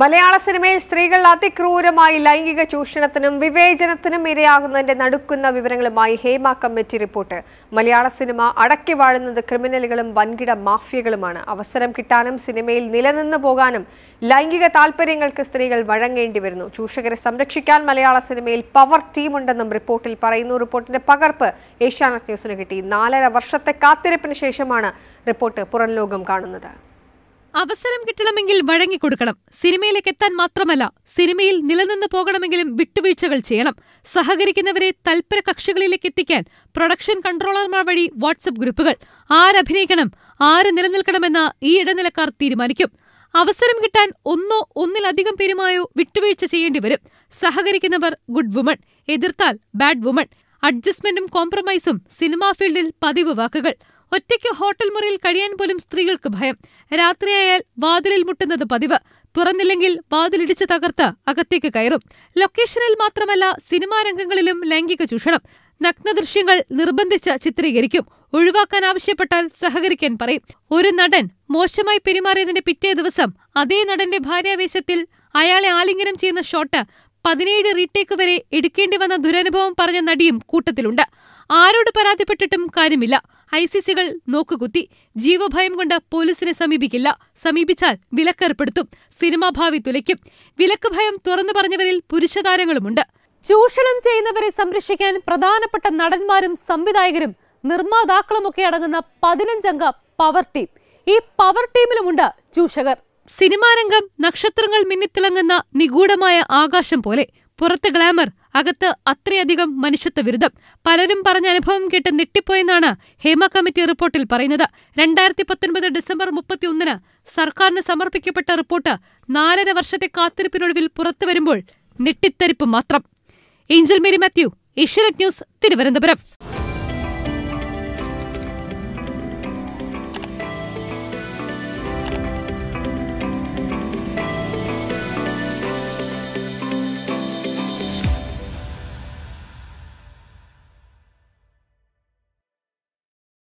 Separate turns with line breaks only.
മലയാള സിനിമയിൽ സ്ത്രീകൾ അതിക്രൂരമായി ലൈംഗിക ചൂഷണത്തിനും വിവേചനത്തിനും ഇരയാകുന്നതിന്റെ നടുക്കുന്ന വിവരങ്ങളുമായി ഹേമ കമ്മിറ്റി റിപ്പോർട്ട് മലയാള സിനിമ അടക്കി വാഴുന്നത് ക്രിമിനലുകളും വൻകിട മാഫിയകളുമാണ് അവസരം കിട്ടാനും സിനിമയിൽ നിലനിന്ന് പോകാനും ലൈംഗിക താല്പര്യങ്ങൾക്ക് സ്ത്രീകൾ വഴങ്ങേണ്ടി വരുന്നു ചൂഷകരെ സംരക്ഷിക്കാൻ മലയാള സിനിമയിൽ പവർ ടീമുണ്ടെന്നും റിപ്പോർട്ടിൽ പറയുന്നു റിപ്പോർട്ടിന്റെ പകർപ്പ് ഏഷ്യാനെറ്റ് ന്യൂസിന് കിട്ടി നാലര വർഷത്തെ കാത്തിരിപ്പിന് ശേഷമാണ് റിപ്പോർട്ട് പുറം കാണുന്നത്
അവസരം കിട്ടണമെങ്കിൽ വഴങ്ങിക്കൊടുക്കണം സിനിമയിലേക്ക് എത്താൻ മാത്രമല്ല സിനിമയിൽ നിലനിന്ന് പോകണമെങ്കിലും വിട്ടുവീഴ്ചകൾ ചെയ്യണം സഹകരിക്കുന്നവരെ തൽപര കക്ഷികളിലേക്ക് എത്തിക്കാൻ പ്രൊഡക്ഷൻ കൺട്രോളർമാർ വഴി വാട്സപ്പ് ഗ്രൂപ്പുകൾ ആരഭിനയിക്കണം ആര് നിലനിൽക്കണമെന്ന് ഈ ഇടനിലക്കാർ തീരുമാനിക്കും അവസരം കിട്ടാൻ ഒന്നോ ഒന്നിലധികം പേരുമായോ വിട്ടുവീഴ്ച ചെയ്യേണ്ടി വരും സഹകരിക്കുന്നവർ ഗുഡ് വുമൺ എതിർത്താൽ ബാഡ് വുമൺ അഡ്ജസ്റ്റ്മെന്റും കോംപ്രമൈസും സിനിമാ ഫീൽഡിൽ പതിവ് വാക്കുകൾ ഒറ്റയ്ക്ക് ഹോട്ടൽ മുറിയിൽ കഴിയാൻ പോലും സ്ത്രീകൾക്ക് ഭയം രാത്രിയായാൽ വാതിലിൽ മുട്ടുന്നത് പതിവ് തുറന്നില്ലെങ്കിൽ വാതിലിടിച്ച് തകർത്ത് അകത്തേക്ക് കയറും ലൊക്കേഷനിൽ മാത്രമല്ല സിനിമാ രംഗങ്ങളിലും ലൈംഗിക ചൂഷണം നഗ്നദൃശ്യങ്ങൾ നിർബന്ധിച്ച് ചിത്രീകരിക്കും ഒഴിവാക്കാൻ ആവശ്യപ്പെട്ടാൽ സഹകരിക്കാൻ പറയും ഒരു നടൻ മോശമായി പെരുമാറിയതിന്റെ പിറ്റേ ദിവസം അതേ നടന്റെ ഭാര്യാവേശത്തിൽ അയാളെ ആലിംഗനം ചെയ്യുന്ന ഷോട്ട് പതിനേഴ് റീടേക്ക് വരെ എടുക്കേണ്ടി വന്ന ദുരനുഭവം പറഞ്ഞ നടിയും കൂട്ടത്തിലുണ്ട് ആരോട് പരാതിപ്പെട്ടിട്ടും കാര്യമില്ല സികൾ നോക്കുകുത്തി ജീവഭയം കൊണ്ട് പോലീസിനെ സമീപിക്കില്ല സമീപിച്ചാൽ വിലക്കേർപ്പെടുത്തും സിനിമാഭാവി തുലയ്ക്കും വിലക്ക് ഭയം തുറന്നു പറഞ്ഞവരിൽ താരങ്ങളുമുണ്ട് ചൂഷണം ചെയ്യുന്നവരെ സംരക്ഷിക്കാൻ പ്രധാനപ്പെട്ട നടന്മാരും സംവിധായകരും നിർമ്മാതാക്കളുമൊക്കെ അടങ്ങുന്ന പതിനഞ്ചംഗ പവർ ടീം ഈ പവർ ടീമിലുമുണ്ട് ചൂഷകർ സിനിമാരംഗം നക്ഷത്രങ്ങൾ മിന്നിത്തിളങ്ങുന്ന നിഗൂഢമായ ആകാശം പോലെ പുറത്ത് ഗ്ലാമർ അകത്ത് അത്രയധികം മനുഷ്യത്വ വിരുദ്ധം പലരും പറഞ്ഞ അനുഭവം കേട്ട് നെട്ടിപ്പോയെന്നാണ് ഹേമ കമ്മിറ്റി റിപ്പോർട്ടിൽ പറയുന്നത് രണ്ടായിരത്തി പത്തൊൻപത് ഡിസംബർ മുപ്പത്തിയൊന്നിന് സർക്കാരിന് സമർപ്പിക്കപ്പെട്ട റിപ്പോർട്ട് നാലര വർഷത്തെ കാത്തിരിപ്പിനൊടുവിൽ പുറത്തു വരുമ്പോൾ നെട്ടിത്തരിപ്പ് മാത്രം ഏഞ്ചൽ മേരി മാത്യു ഏഷ്യനെറ്റ് ന്യൂസ് തിരുവനന്തപുരം